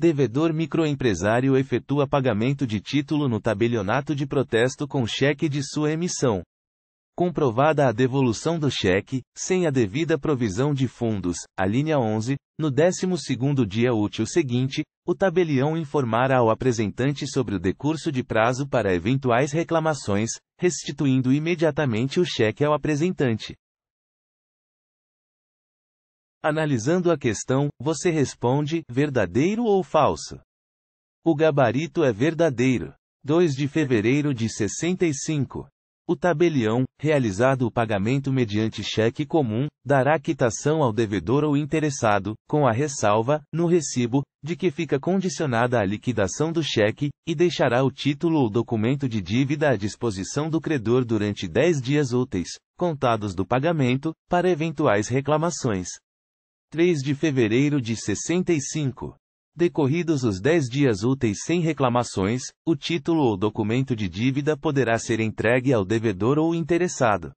Devedor microempresário efetua pagamento de título no tabelionato de protesto com cheque de sua emissão. Comprovada a devolução do cheque, sem a devida provisão de fundos, a linha 11, no 12 dia útil seguinte, o tabelião informará ao apresentante sobre o decurso de prazo para eventuais reclamações, restituindo imediatamente o cheque ao apresentante. Analisando a questão, você responde: verdadeiro ou falso? O gabarito é verdadeiro. 2 de fevereiro de 65. O tabelião, realizado o pagamento mediante cheque comum, dará quitação ao devedor ou interessado, com a ressalva, no recibo, de que fica condicionada a liquidação do cheque, e deixará o título ou documento de dívida à disposição do credor durante 10 dias úteis, contados do pagamento, para eventuais reclamações. 3 de fevereiro de 65. Decorridos os 10 dias úteis sem reclamações, o título ou documento de dívida poderá ser entregue ao devedor ou interessado.